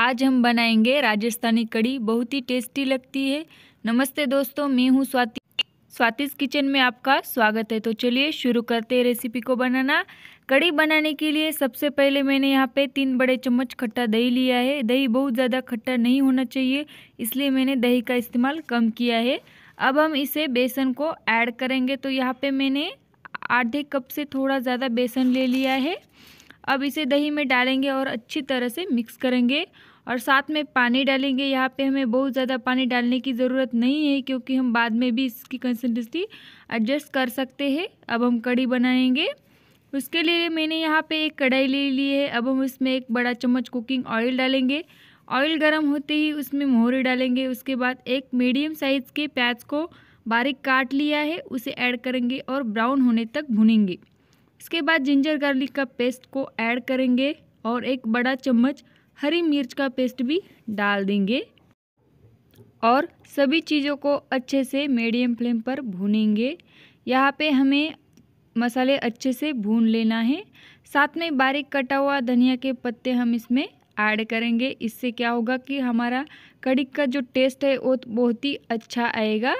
आज हम बनाएंगे राजस्थानी कड़ी बहुत ही टेस्टी लगती है नमस्ते दोस्तों मैं हूँ स्वाति स्वातिज किचन में आपका स्वागत है तो चलिए शुरू करते हैं रेसिपी को बनाना कड़ी बनाने के लिए सबसे पहले मैंने यहाँ पे तीन बड़े चम्मच खट्टा दही लिया है दही बहुत ज़्यादा खट्टा नहीं होना चाहिए इसलिए मैंने दही का इस्तेमाल कम किया है अब हम इसे बेसन को ऐड करेंगे तो यहाँ पे मैंने आधे कप से थोड़ा ज़्यादा बेसन ले लिया है अब इसे दही में डालेंगे और अच्छी तरह से मिक्स करेंगे और साथ में पानी डालेंगे यहाँ पे हमें बहुत ज़्यादा पानी डालने की ज़रूरत नहीं है क्योंकि हम बाद में भी इसकी कंसिस्टेंसी एडजस्ट कर सकते हैं अब हम कड़ी बनाएंगे उसके लिए मैंने यहाँ पे एक कढ़ाई ले ली है अब हम उसमें एक बड़ा चम्मच कुकिंग ऑयल डालेंगे ऑयल गर्म होते ही उसमें मोहरे डालेंगे उसके बाद एक मीडियम साइज़ के प्याज को बारीक काट लिया है उसे ऐड करेंगे और ब्राउन होने तक भुनेंगे इसके बाद जिंजर गार्लिक का पेस्ट को ऐड करेंगे और एक बड़ा चम्मच हरी मिर्च का पेस्ट भी डाल देंगे और सभी चीज़ों को अच्छे से मीडियम फ्लेम पर भूनेंगे यहाँ पे हमें मसाले अच्छे से भून लेना है साथ में बारीक कटा हुआ धनिया के पत्ते हम इसमें ऐड करेंगे इससे क्या होगा कि हमारा कड़ी का जो टेस्ट है वो बहुत ही अच्छा आएगा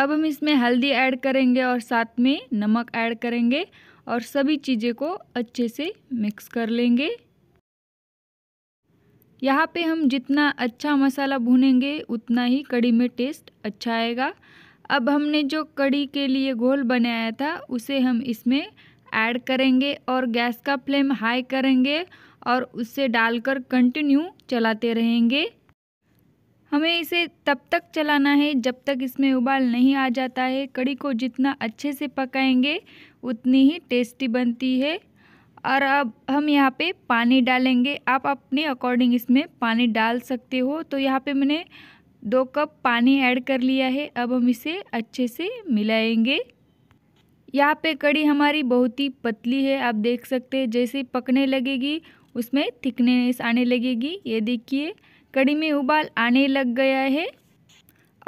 अब हम इसमें हल्दी ऐड करेंगे और साथ में नमक ऐड करेंगे और सभी चीज़ें को अच्छे से मिक्स कर लेंगे यहाँ पे हम जितना अच्छा मसाला भूनेंगे उतना ही कड़ी में टेस्ट अच्छा आएगा अब हमने जो कड़ी के लिए घोल बनाया था उसे हम इसमें ऐड करेंगे और गैस का फ्लेम हाई करेंगे और उसे डालकर कंटिन्यू चलाते रहेंगे हमें इसे तब तक चलाना है जब तक इसमें उबाल नहीं आ जाता है कड़ी को जितना अच्छे से पकाएंगे उतनी ही टेस्टी बनती है और अब हम यहाँ पे पानी डालेंगे आप अपने अकॉर्डिंग इसमें पानी डाल सकते हो तो यहाँ पे मैंने दो कप पानी ऐड कर लिया है अब हम इसे अच्छे से मिलाएंगे यहाँ पे कड़ी हमारी बहुत ही पतली है आप देख सकते हैं जैसे पकने लगेगी उसमें थिकनेस आने लगेगी ये देखिए कड़ी में उबाल आने लग गया है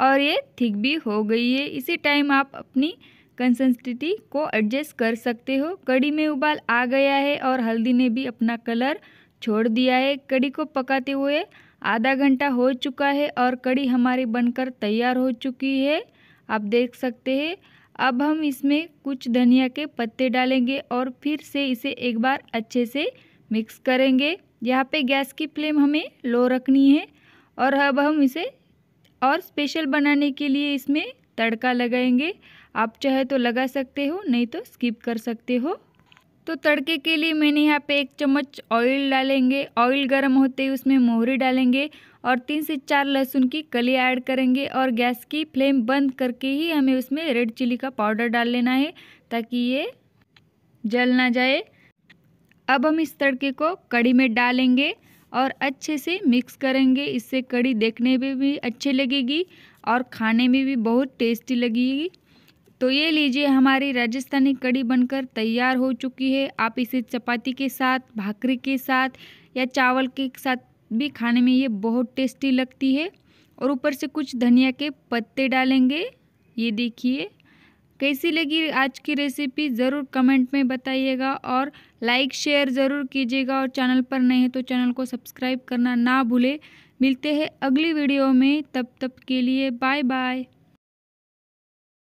और ये थिक भी हो गई है इसी टाइम आप अपनी कंसिस्टेंसी को एडजस्ट कर सकते हो कड़ी में उबाल आ गया है और हल्दी ने भी अपना कलर छोड़ दिया है कड़ी को पकाते हुए आधा घंटा हो चुका है और कड़ी हमारी बनकर तैयार हो चुकी है आप देख सकते हैं अब हम इसमें कुछ धनिया के पत्ते डालेंगे और फिर से इसे एक बार अच्छे से मिक्स करेंगे यहाँ पे गैस की फ्लेम हमें लो रखनी है और अब हम इसे और स्पेशल बनाने के लिए इसमें तड़का लगाएंगे आप चाहे तो लगा सकते हो नहीं तो स्किप कर सकते हो तो तड़के के लिए मैंने यहाँ पे एक चम्मच ऑयल डालेंगे ऑयल गर्म होते ही उसमें मोहरी डालेंगे और तीन से चार लहसुन की कली ऐड करेंगे और गैस की फ्लेम बंद करके ही हमें उसमें रेड चिली का पाउडर डाल लेना है ताकि ये जल ना जाए अब हम इस तड़के को कड़ी में डालेंगे और अच्छे से मिक्स करेंगे इससे कड़ी देखने में भी अच्छी लगेगी और खाने में भी बहुत टेस्टी लगेगी तो ये लीजिए हमारी राजस्थानी कड़ी बनकर तैयार हो चुकी है आप इसे चपाती के साथ भाकरी के साथ या चावल के साथ भी खाने में ये बहुत टेस्टी लगती है और ऊपर से कुछ धनिया के पत्ते डालेंगे ये देखिए कैसी लगी आज की रेसिपी ज़रूर कमेंट में बताइएगा और लाइक शेयर ज़रूर कीजिएगा और चैनल पर नहीं हैं तो चैनल को सब्सक्राइब करना ना भूलें मिलते हैं अगली वीडियो में तब तक के लिए बाय बाय